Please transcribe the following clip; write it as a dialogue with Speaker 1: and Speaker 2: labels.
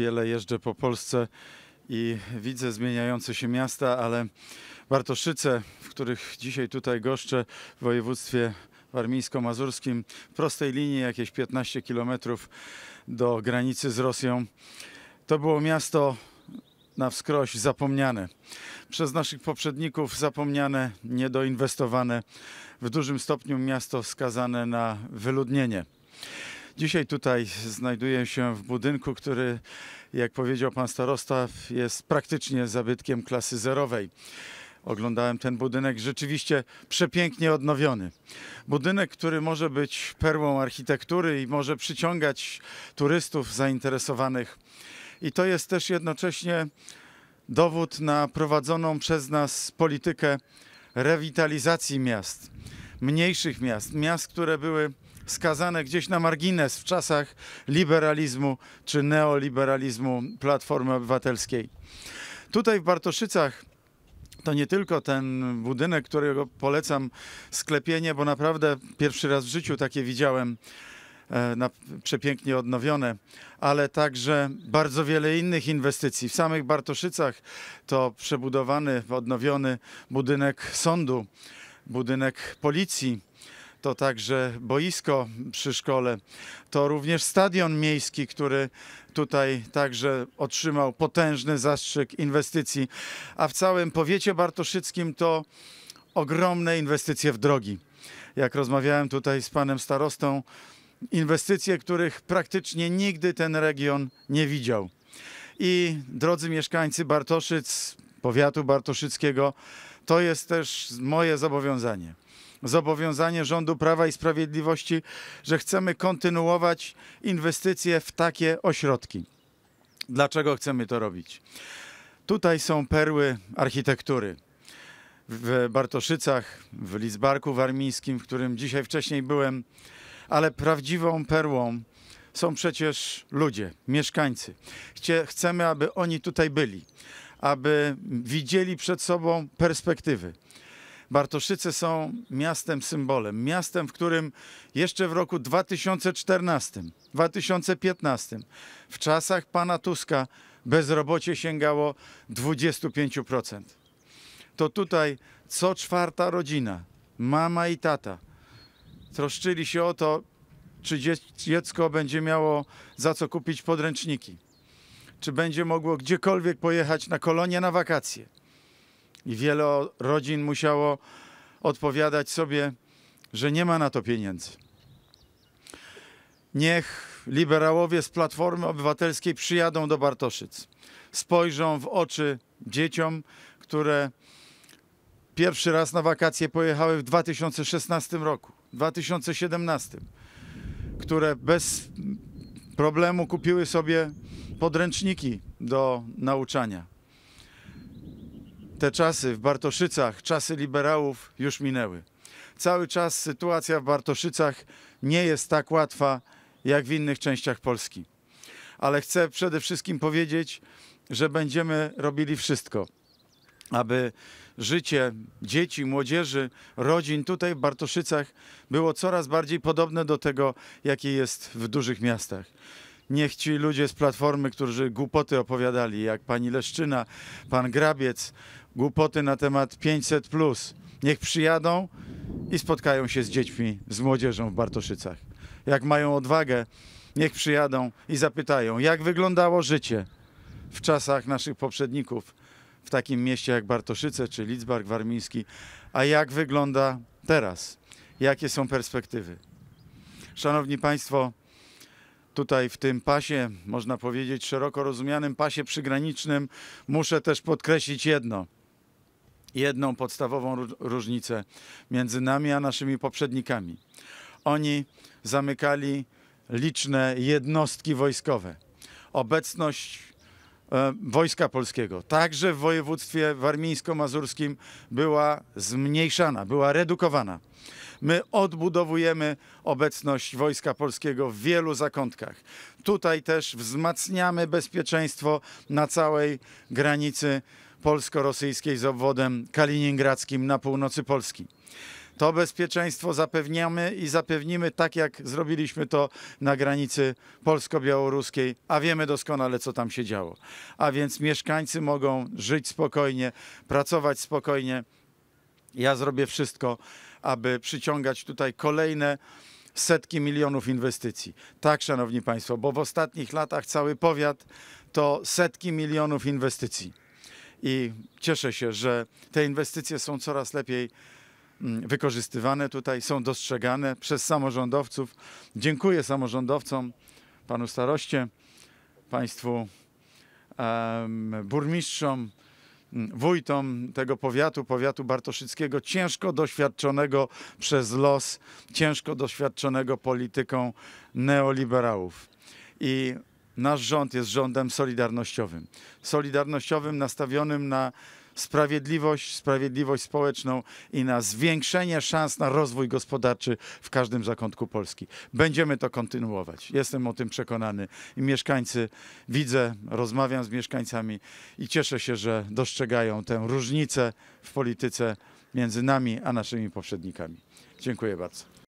Speaker 1: wiele jeżdżę po Polsce i widzę zmieniające się miasta, ale Bartoszyce, w których dzisiaj tutaj goszczę w województwie warmińsko-mazurskim, w prostej linii jakieś 15 km do granicy z Rosją, to było miasto na wskroś zapomniane. Przez naszych poprzedników zapomniane, niedoinwestowane, w dużym stopniu miasto skazane na wyludnienie. Dzisiaj tutaj znajduję się w budynku, który, jak powiedział pan starosta, jest praktycznie zabytkiem klasy zerowej. Oglądałem ten budynek rzeczywiście przepięknie odnowiony. Budynek, który może być perłą architektury i może przyciągać turystów zainteresowanych. I to jest też jednocześnie dowód na prowadzoną przez nas politykę rewitalizacji miast, mniejszych miast, miast, które były skazane gdzieś na margines w czasach liberalizmu czy neoliberalizmu Platformy Obywatelskiej. Tutaj w Bartoszycach to nie tylko ten budynek, którego polecam sklepienie, bo naprawdę pierwszy raz w życiu takie widziałem. E, na, przepięknie odnowione, ale także bardzo wiele innych inwestycji. W samych Bartoszycach to przebudowany, odnowiony budynek sądu, budynek policji, to także boisko przy szkole, to również stadion miejski, który tutaj także otrzymał potężny zastrzyk inwestycji, a w całym powiecie bartoszyckim to ogromne inwestycje w drogi. Jak rozmawiałem tutaj z panem starostą, inwestycje, których praktycznie nigdy ten region nie widział. I drodzy mieszkańcy Bartoszyc, powiatu bartoszyckiego, to jest też moje zobowiązanie zobowiązanie rządu Prawa i Sprawiedliwości, że chcemy kontynuować inwestycje w takie ośrodki. Dlaczego chcemy to robić? Tutaj są perły architektury w Bartoszycach, w Lidzbarku Warmińskim, w którym dzisiaj wcześniej byłem, ale prawdziwą perłą są przecież ludzie, mieszkańcy. Chcemy, aby oni tutaj byli, aby widzieli przed sobą perspektywy. Bartoszyce są miastem symbolem, miastem, w którym jeszcze w roku 2014, 2015, w czasach pana Tuska bezrobocie sięgało 25%. To tutaj co czwarta rodzina, mama i tata, troszczyli się o to, czy dziecko będzie miało za co kupić podręczniki, czy będzie mogło gdziekolwiek pojechać na kolonie na wakacje. I wiele rodzin musiało odpowiadać sobie, że nie ma na to pieniędzy. Niech liberałowie z Platformy Obywatelskiej przyjadą do Bartoszyc, spojrzą w oczy dzieciom, które pierwszy raz na wakacje pojechały w 2016 roku, 2017, które bez problemu kupiły sobie podręczniki do nauczania. Te czasy w Bartoszycach, czasy liberałów już minęły. Cały czas sytuacja w Bartoszycach nie jest tak łatwa jak w innych częściach Polski. Ale chcę przede wszystkim powiedzieć, że będziemy robili wszystko, aby życie dzieci, młodzieży, rodzin tutaj w Bartoszycach było coraz bardziej podobne do tego, jakie jest w dużych miastach. Niech ci ludzie z Platformy, którzy głupoty opowiadali, jak pani Leszczyna, pan Grabiec, głupoty na temat 500. Plus. Niech przyjadą i spotkają się z dziećmi, z młodzieżą w Bartoszycach. Jak mają odwagę, niech przyjadą i zapytają, jak wyglądało życie w czasach naszych poprzedników w takim mieście jak Bartoszyce czy Lidzbark Warmiński, a jak wygląda teraz, jakie są perspektywy. Szanowni Państwo, tutaj w tym pasie, można powiedzieć szeroko rozumianym pasie przygranicznym, muszę też podkreślić jedno – jedną podstawową różnicę między nami a naszymi poprzednikami. Oni zamykali liczne jednostki wojskowe. Obecność e, Wojska Polskiego, także w województwie warmińsko-mazurskim, była zmniejszana, była redukowana. My odbudowujemy obecność Wojska Polskiego w wielu zakątkach. Tutaj też wzmacniamy bezpieczeństwo na całej granicy polsko-rosyjskiej z obwodem kaliningradzkim na północy Polski. To bezpieczeństwo zapewniamy i zapewnimy tak, jak zrobiliśmy to na granicy polsko-białoruskiej, a wiemy doskonale, co tam się działo. A więc mieszkańcy mogą żyć spokojnie, pracować spokojnie. Ja zrobię wszystko, aby przyciągać tutaj kolejne setki milionów inwestycji. Tak, szanowni państwo, bo w ostatnich latach cały powiat to setki milionów inwestycji i cieszę się, że te inwestycje są coraz lepiej mm, wykorzystywane tutaj, są dostrzegane przez samorządowców. Dziękuję samorządowcom, panu staroście, państwu burmistrzom, mm, wójtom tego powiatu, powiatu bartoszyckiego, ciężko doświadczonego przez los, ciężko doświadczonego polityką neoliberałów. I Nasz rząd jest rządem solidarnościowym. Solidarnościowym nastawionym na sprawiedliwość, sprawiedliwość społeczną i na zwiększenie szans na rozwój gospodarczy w każdym zakątku Polski. Będziemy to kontynuować. Jestem o tym przekonany i mieszkańcy widzę, rozmawiam z mieszkańcami i cieszę się, że dostrzegają tę różnicę w polityce między nami a naszymi poprzednikami. Dziękuję bardzo.